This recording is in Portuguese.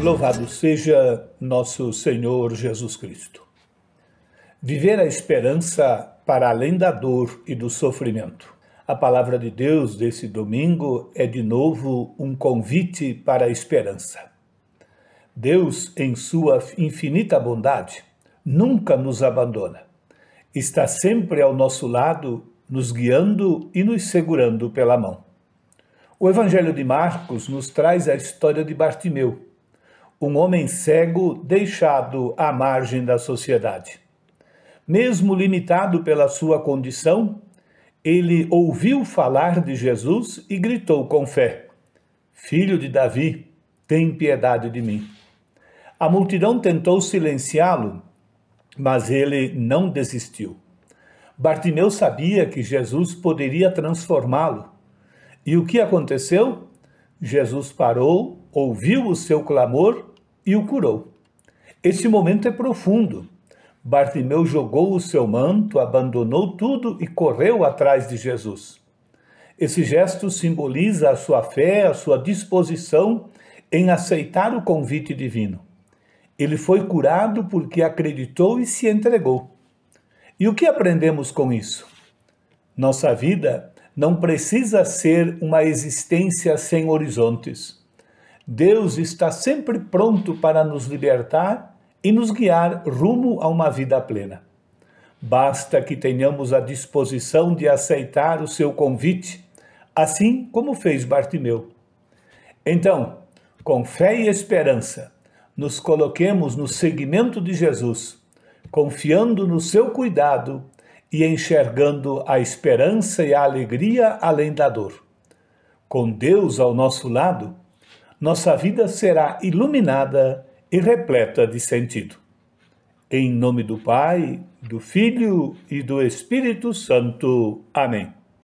Louvado seja nosso Senhor Jesus Cristo. Viver a esperança para além da dor e do sofrimento. A palavra de Deus desse domingo é de novo um convite para a esperança. Deus, em sua infinita bondade, nunca nos abandona. Está sempre ao nosso lado, nos guiando e nos segurando pela mão. O Evangelho de Marcos nos traz a história de Bartimeu um homem cego deixado à margem da sociedade. Mesmo limitado pela sua condição, ele ouviu falar de Jesus e gritou com fé: Filho de Davi, tem piedade de mim. A multidão tentou silenciá-lo, mas ele não desistiu. Bartimeu sabia que Jesus poderia transformá-lo. E o que aconteceu? Jesus parou, ouviu o seu clamor e o curou. Esse momento é profundo. Bartimeu jogou o seu manto, abandonou tudo e correu atrás de Jesus. Esse gesto simboliza a sua fé, a sua disposição em aceitar o convite divino. Ele foi curado porque acreditou e se entregou. E o que aprendemos com isso? Nossa vida não precisa ser uma existência sem horizontes Deus está sempre pronto para nos libertar e nos guiar rumo a uma vida plena. Basta que tenhamos a disposição de aceitar o seu convite, assim como fez Bartimeu. Então, com fé e esperança, nos coloquemos no seguimento de Jesus, confiando no seu cuidado e enxergando a esperança e a alegria além da dor. Com Deus ao nosso lado, nossa vida será iluminada e repleta de sentido. Em nome do Pai, do Filho e do Espírito Santo. Amém.